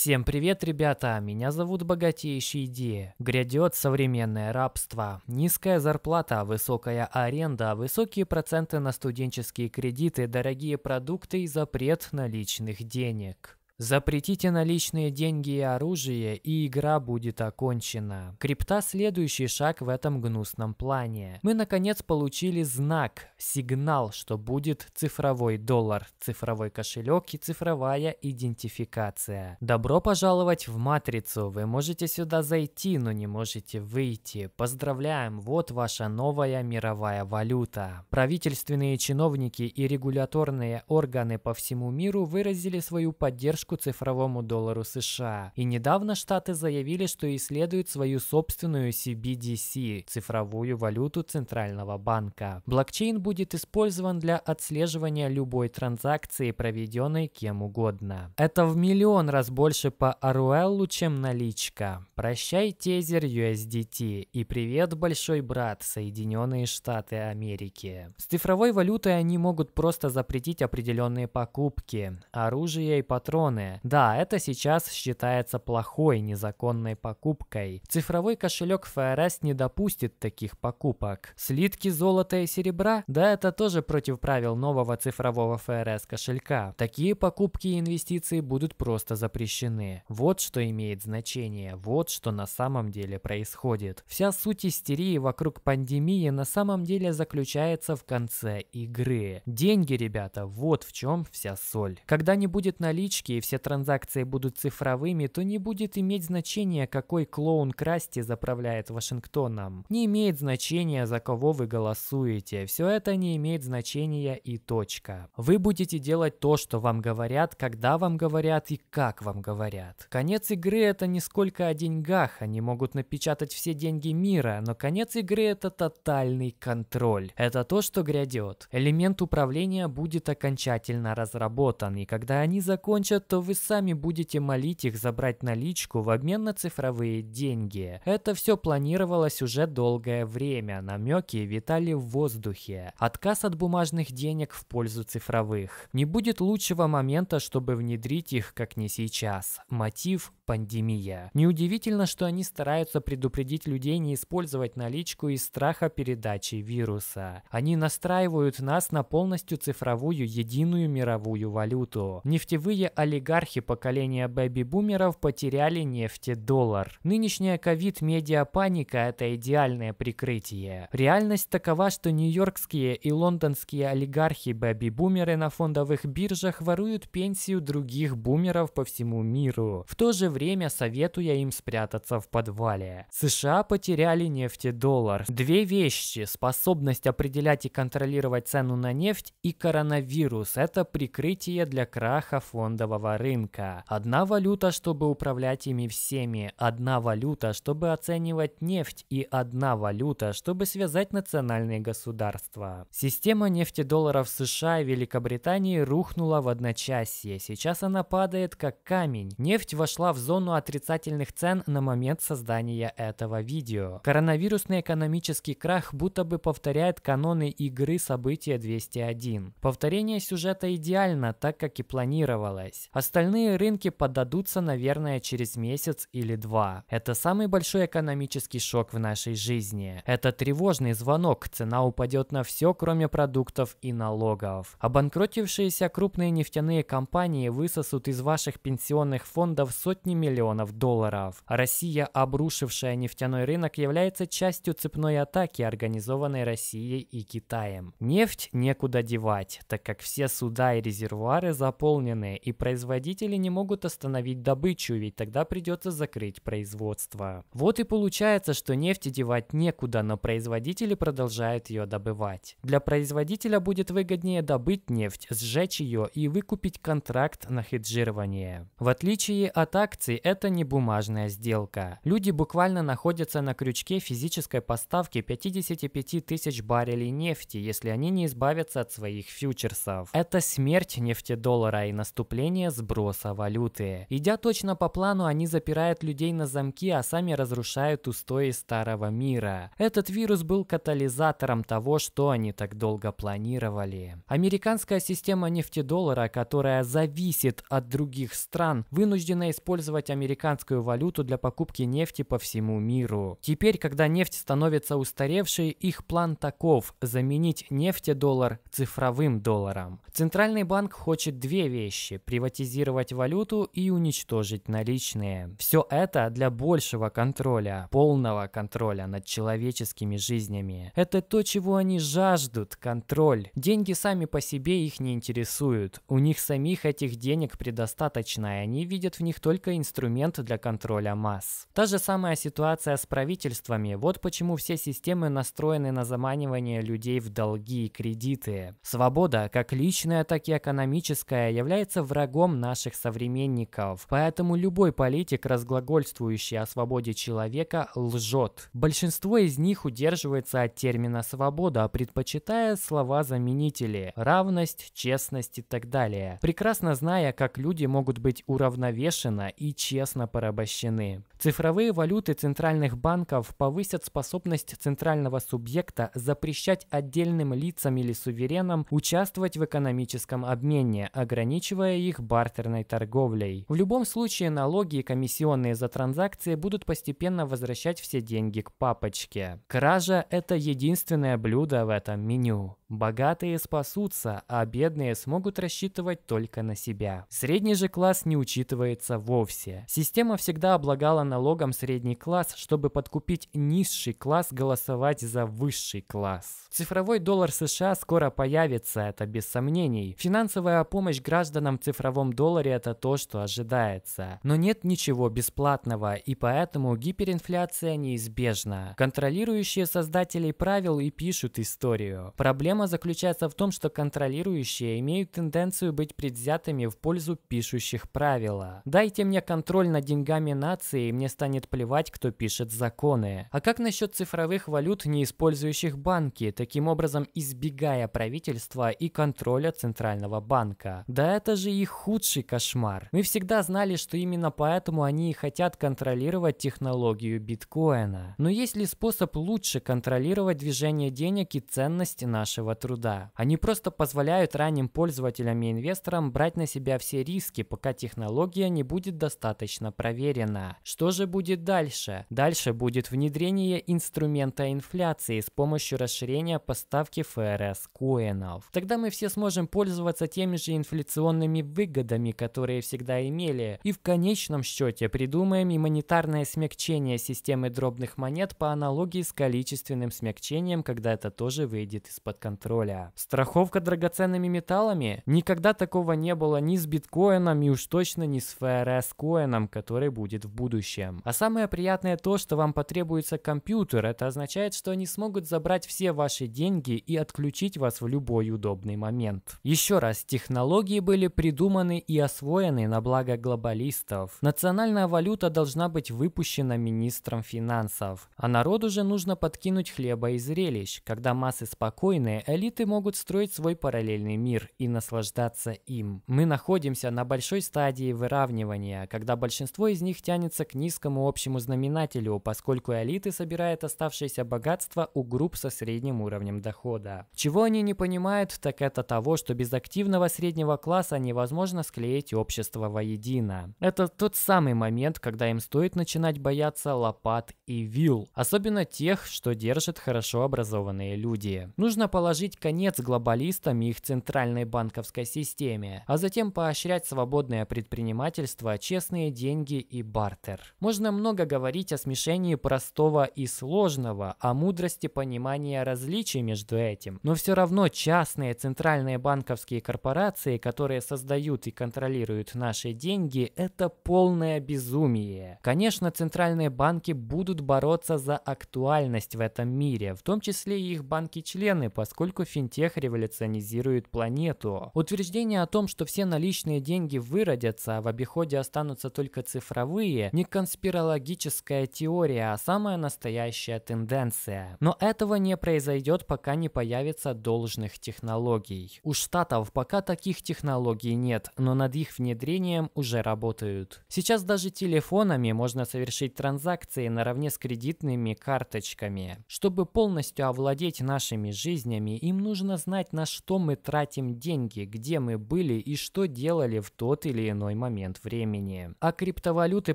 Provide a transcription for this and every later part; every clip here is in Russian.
Всем привет, ребята! Меня зовут Богатейший Идея. Грядет современное рабство. Низкая зарплата, высокая аренда, высокие проценты на студенческие кредиты, дорогие продукты и запрет наличных денег. Запретите наличные деньги и оружие, и игра будет окончена. Крипта – следующий шаг в этом гнусном плане. Мы, наконец, получили знак, сигнал, что будет цифровой доллар, цифровой кошелек и цифровая идентификация. Добро пожаловать в Матрицу. Вы можете сюда зайти, но не можете выйти. Поздравляем, вот ваша новая мировая валюта. Правительственные чиновники и регуляторные органы по всему миру выразили свою поддержку поддержку цифровому доллару США. И недавно Штаты заявили, что исследуют свою собственную CBDC – цифровую валюту Центрального банка. Блокчейн будет использован для отслеживания любой транзакции, проведенной кем угодно. Это в миллион раз больше по Аруэллу, чем наличка. Прощай тезер USDT и привет, большой брат, Соединенные Штаты Америки. С цифровой валютой они могут просто запретить определенные покупки, оружие и патроны, ценные. Да, это сейчас считается плохой незаконной покупкой. Цифровой кошелек ФРС не допустит таких покупок. Слитки золота и серебра? Да, это тоже против правил нового цифрового ФРС кошелька. Такие покупки и инвестиции будут просто запрещены. Вот что имеет значение, вот что на самом деле происходит. Вся суть истерии вокруг пандемии на самом деле заключается в конце игры. Деньги, ребята, вот в чем вся соль. Когда не будет налички и все все транзакции будут цифровыми, то не будет иметь значения, какой клоун Красти заправляет Вашингтоном. Не имеет значения, за кого вы голосуете. Все это не имеет значения и точка. Вы будете делать то, что вам говорят, когда вам говорят и как вам говорят. Конец игры это не сколько о деньгах, они могут напечатать все деньги мира, но конец игры это тотальный контроль. Это то, что грядет. Элемент управления будет окончательно разработан, и когда они закончат, то вы сами будете молить их забрать наличку в обмен на цифровые деньги. Это все планировалось уже долгое время, намеки витали в воздухе. Отказ от бумажных денег в пользу цифровых. Не будет лучшего момента, чтобы внедрить их, как не сейчас. Мотив – пандемия. Неудивительно, что они стараются предупредить людей не использовать наличку из страха передачи вируса. Они настраивают нас на полностью цифровую единую мировую валюту. Нефтевые олигархи олигархи поколения бэби-бумеров потеряли нефти-доллар. Нынешняя ковид-медиапаника – это идеальное прикрытие. Реальность такова, что нью-йоркские и лондонские олигархи бэби-бумеры на фондовых биржах воруют пенсию других бумеров по всему миру, в то же время советуя им спрятаться в подвале. США потеряли нефти-доллар. Две вещи – способность определять и контролировать цену на нефть и коронавирус – это прикрытие для краха фондового финансового рынка. Одна валюта, чтобы управлять ими всеми, одна валюта, чтобы оценивать нефть и одна валюта, чтобы связать национальные государства. Система нефтедолларов США и Великобритании рухнула в одночасье. Сейчас она падает как камень. Нефть вошла в зону отрицательных цен на момент создания этого видео. Коронавирусный экономический крах будто бы повторяет каноны игры события 201. Повторение сюжета идеально, так как и планировалось. Остальные рынки подадутся, наверное, через месяц или два. Это самый большой экономический шок в нашей жизни. Это тревожный звонок, цена упадет на все, кроме продуктов и налогов. Обанкротившиеся крупные нефтяные компании высосут из ваших пенсионных фондов сотни миллионов долларов. Россия, обрушившая нефтяной рынок, является частью цепной атаки, организованной Россией и Китаем. Нефть некуда девать, так как все суда и резервуары заполнены и производят производители не могут остановить добычу, ведь тогда придется закрыть производство. Вот и получается, что нефти девать некуда, но производители продолжают ее добывать. Для производителя будет выгоднее добыть нефть, сжечь ее и выкупить контракт на хеджирование. В отличие от акций, это не бумажная сделка. Люди буквально находятся на крючке физической поставки 55 тысяч баррелей нефти, если они не избавятся от своих фьючерсов. Это смерть нефтедоллара и наступление сброса валюты. Идя точно по плану, они запирают людей на замки, а сами разрушают устои старого мира. Этот вирус был катализатором того, что они так долго планировали. Американская система нефтедоллара, которая зависит от других стран, вынуждена использовать американскую валюту для покупки нефти по всему миру. Теперь, когда нефть становится устаревшей, их план таков – заменить нефтедоллар цифровым долларом. Центральный банк хочет две вещи – приватизировать анализировать валюту и уничтожить наличные. Все это для большего контроля, полного контроля над человеческими жизнями. Это то, чего они жаждут, контроль. Деньги сами по себе их не интересуют. У них самих этих денег предостаточно, и они видят в них только инструмент для контроля масс. Та же самая ситуация с правительствами. Вот почему все системы настроены на заманивание людей в долги и кредиты. Свобода, как личная, так и экономическая, является врагом наших современников. Поэтому любой политик, разглагольствующий о свободе человека, лжет. Большинство из них удерживается от термина «свобода», предпочитая слова-заменители – равность, честность и так далее, прекрасно зная, как люди могут быть уравновешенно и честно порабощены. Цифровые валюты центральных банков повысят способность центрального субъекта запрещать отдельным лицам или суверенам участвовать в экономическом обмене, ограничивая их бар бартерной торговлей. В любом случае налоги и комиссионные за транзакции будут постепенно возвращать все деньги к папочке. Кража – это единственное блюдо в этом меню. Богатые спасутся, а бедные смогут рассчитывать только на себя. Средний же класс не учитывается вовсе. Система всегда облагала налогом средний класс, чтобы подкупить низший класс голосовать за высший класс. Цифровой доллар США скоро появится, это без сомнений. Финансовая помощь гражданам в цифровом долларе это то, что ожидается. Но нет ничего бесплатного, и поэтому гиперинфляция неизбежна. Контролирующие создатели правил и пишут историю. Проблема заключается в том, что контролирующие имеют тенденцию быть предвзятыми в пользу пишущих правила. Дайте мне контроль над деньгами нации, и мне станет плевать, кто пишет законы. А как насчет цифровых валют, не использующих банки, таким образом избегая правительства и контроля Центрального банка? Да это же их худ лучший кошмар. Мы всегда знали, что именно поэтому они и хотят контролировать технологию биткоина. Но есть ли способ лучше контролировать движение денег и ценность нашего труда? Они просто позволяют ранним пользователям и инвесторам брать на себя все риски, пока технология не будет достаточно проверена. Что же будет дальше? Дальше будет внедрение инструмента инфляции с помощью расширения поставки ФРС коинов. Тогда мы все сможем пользоваться теми же инфляционными выгодами, выгодами, которые всегда имели, и в конечном счете придумаем и монетарное смягчение системы дробных монет по аналогии с количественным смягчением, когда это тоже выйдет из-под контроля. Страховка драгоценными металлами? Никогда такого не было ни с биткоином и уж точно не с FRS-коином, который будет в будущем. А самое приятное то, что вам потребуется компьютер, это означает, что они смогут забрать все ваши деньги и отключить вас в любой удобный момент. Еще раз, технологии были придуманы и освоены на благо глобалистов. Национальная валюта должна быть выпущена министром финансов. А народу же нужно подкинуть хлеба и зрелищ. Когда массы спокойные, элиты могут строить свой параллельный мир и наслаждаться им. Мы находимся на большой стадии выравнивания, когда большинство из них тянется к низкому общему знаменателю, поскольку элиты собирают оставшееся богатство у групп со средним уровнем дохода. Чего они не понимают, так это того, что без активного среднего класса невозможно склеить общество воедино. Это тот самый момент, когда им стоит начинать бояться лопат и вил, особенно тех, что держат хорошо образованные люди. Нужно положить конец глобалистам и их центральной банковской системе, а затем поощрять свободное предпринимательство, честные деньги и бартер. Можно много говорить о смешении простого и сложного, о мудрости понимания различий между этим, но все равно частные центральные банковские корпорации, которые создают и контролируют наши деньги, это полное безумие. Конечно, центральные банки будут бороться за актуальность в этом мире, в том числе и их банки-члены, поскольку финтех революционизирует планету. Утверждение о том, что все наличные деньги выродятся, а в обиходе останутся только цифровые, не конспирологическая теория, а самая настоящая тенденция. Но этого не произойдет, пока не появится должных технологий. У Штатов пока таких технологий нет, но но над их внедрением уже работают. Сейчас даже телефонами можно совершить транзакции наравне с кредитными карточками. Чтобы полностью овладеть нашими жизнями, им нужно знать, на что мы тратим деньги, где мы были и что делали в тот или иной момент времени. А криптовалюты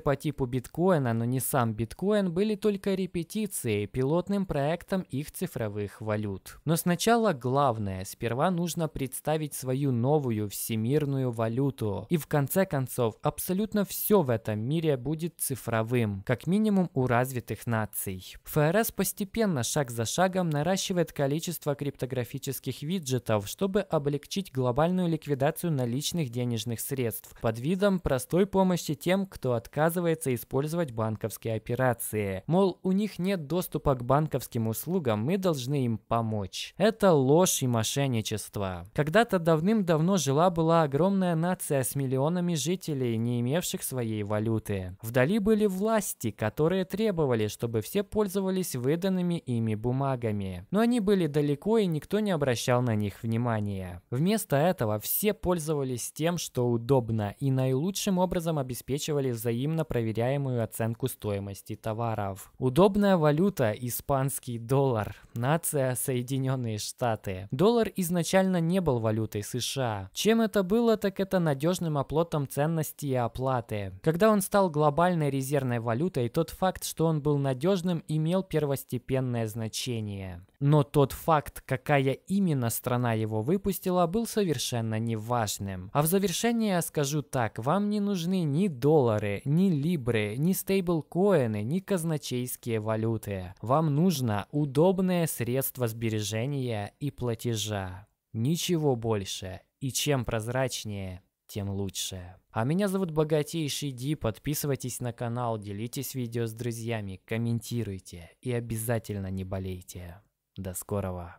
по типу биткоина, но не сам биткоин, были только репетицией, пилотным проектом их цифровых валют. Но сначала главное, сперва нужно представить свою новую всемирную валюту, криптовалюту. И в конце концов, абсолютно все в этом мире будет цифровым, как минимум у развитых наций. ФРС постепенно, шаг за шагом, наращивает количество криптографических виджетов, чтобы облегчить глобальную ликвидацию наличных денежных средств под видом простой помощи тем, кто отказывается использовать банковские операции. Мол, у них нет доступа к банковским услугам, мы должны им помочь. Это ложь и мошенничество. Когда-то давным-давно жила-была огромная нация с миллионами жителей, не имевших своей валюты. Вдали были власти, которые требовали, чтобы все пользовались выданными ими бумагами. Но они были далеко, и никто не обращал на них внимания. Вместо этого все пользовались тем, что удобно, и наилучшим образом обеспечивали взаимно проверяемую оценку стоимости товаров. Удобная валюта – испанский доллар, нация – Соединенные Штаты. Доллар изначально не был валютой США. Чем это было, так это это надежным оплотом ценности и оплаты. Когда он стал глобальной резервной валютой, тот факт, что он был надежным, имел первостепенное значение. Но тот факт, какая именно страна его выпустила, был совершенно неважным. А в завершение я скажу так, вам не нужны ни доллары, ни либры, ни стейблкоины, ни казначейские валюты. Вам нужно удобное средство сбережения и платежа. Ничего больше. И чем прозрачнее, тем лучше. А меня зовут Богатейший Ди, подписывайтесь на канал, делитесь видео с друзьями, комментируйте и обязательно не болейте. До скорого!